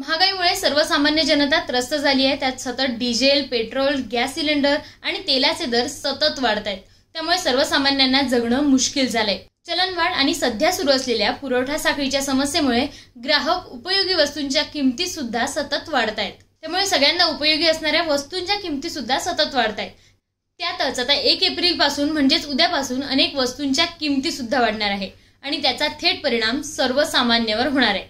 महागाईमुळे सर्वसामान्य जनता त्रस्त झाली आहे त्यात सतत डिझेल पेट्रोल गॅस सिलेंडर आणि तेलाचे दर सतत वाढत आहेत त्यामुळे सर्वसामान्यांना जगणं मुश्किल झालंय चलनवाढ आणि सध्या सुरू असलेल्या पुरवठा साखळीच्या समस्येमुळे ग्राहक उपयोगी वस्तूंच्या किमती सुद्धा सतत वाढत आहेत त्यामुळे सगळ्यांना उपयोगी असणाऱ्या वस्तूंच्या किमती सुद्धा सतत वाढत आहेत त्यातच आता एक एप्रिल पासून म्हणजेच उद्यापासून अनेक वस्तूंच्या किमती सुद्धा वाढणार आहे आणि त्याचा थेट परिणाम सर्वसामान्यावर होणार आहे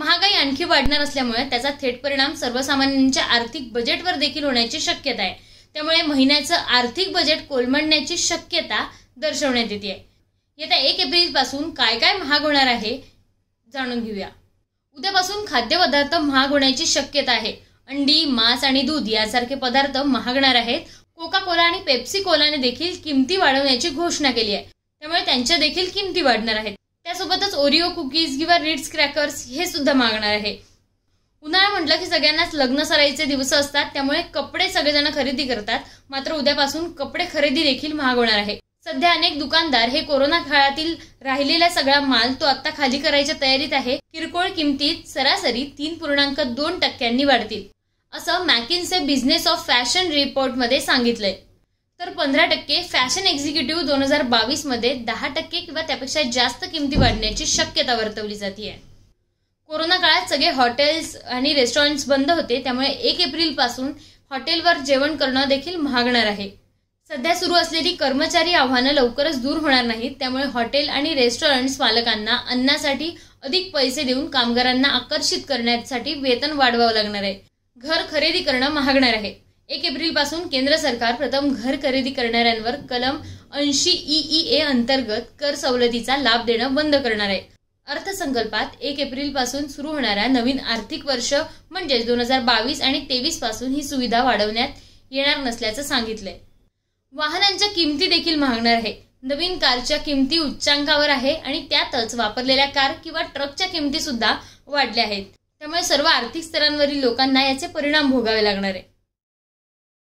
महागाई आणखी वाढणार असल्यामुळे त्याचा थेट परिणाम सर्वसामान्यांच्या आर्थिक बजेटवर देखील होण्याची शक्यता आहे त्यामुळे महिन्याचं आर्थिक बजेट कोलमडण्याची शक्यता दर्शवण्यात येते आहे येत्या एक पासून काय काय महाग होणार आहे जाणून घेऊया उद्यापासून खाद्यपदार्थ महाग होण्याची शक्यता आहे अंडी मांस आणि दूध यासारखे पदार्थ महागणार आहेत कोका कोला आणि पेप्सी कोलाने देखील किमती वाढवण्याची घोषणा केली आहे त्यामुळे त्यांच्या देखील किमती वाढणार आहेत त्यासोबतच ओरिओ कुकीज किंवा रिड्स क्रॅकर्स हे सुद्धा मागणार आहे उन्हाळा म्हटलं की सगळ्यांनाच लग्न सराईचे दिवस असतात त्यामुळे कपडे सगळेजण खरेदी करतात मात्र उद्यापासून कपडे खरेदी देखील होणार आहे सध्या अनेक दुकानदार हे कोरोना काळातील राहिलेला सगळा माल तो आता खाली करायच्या तयारीत आहे किरकोळ किमतीत सरासरी तीन पूर्णांक दोन टक्क्यांनी वाढतील असं मॅकिनचे बिझनेस ऑफ फॅशन रिपोर्ट मध्ये सांगितलंय तर पंधरा टक्के फॅशन एक्झिक्युटिव्ह दोन हजार मध्ये दहा टक्के किंवा त्यापेक्षा जास्त किमती वाढण्याची शक्यता वर्तवली जाते आहे कोरोना काळात सगळे हॉटेल्स आणि रेस्टॉरंट्स बंद होते त्यामुळे एक पासून हॉटेलवर जेवण करणं देखील महागणार आहे सध्या सुरू असलेली कर्मचारी आव्हानं लवकरच दूर होणार नाहीत त्यामुळे हॉटेल आणि रेस्टॉरंट्स मालकांना अन्नासाठी अधिक पैसे देऊन कामगारांना आकर्षित करण्यासाठी वेतन वाढवावं लागणार आहे घर खरेदी करणं महागणार आहे एक एप्रिल पासून केंद्र सरकार प्रथम घर खरेदी करणाऱ्यांवर कलम ऐंशी ई ए अंतर्गत कर सवलतीचा लाभ देणं बंद करणार आहे अर्थसंकल्पात एक एप्रिल पासून सुरू होणाऱ्या नवीन आर्थिक वर्ष म्हणजेच दोन हजार बावीस आणि तेवीस पासून ही सुविधा वाढवण्यात येणार नसल्याचं सांगितलंय वाहनांच्या किमती देखील महागणार आहे नवीन कारच्या किमती उच्चांकावर आहे आणि त्यातच वापरलेल्या कार किंवा ट्रकच्या किमती सुद्धा वाढल्या आहेत त्यामुळे सर्व आर्थिक स्तरांवरील लोकांना याचे परिणाम भोगावे लागणार आहे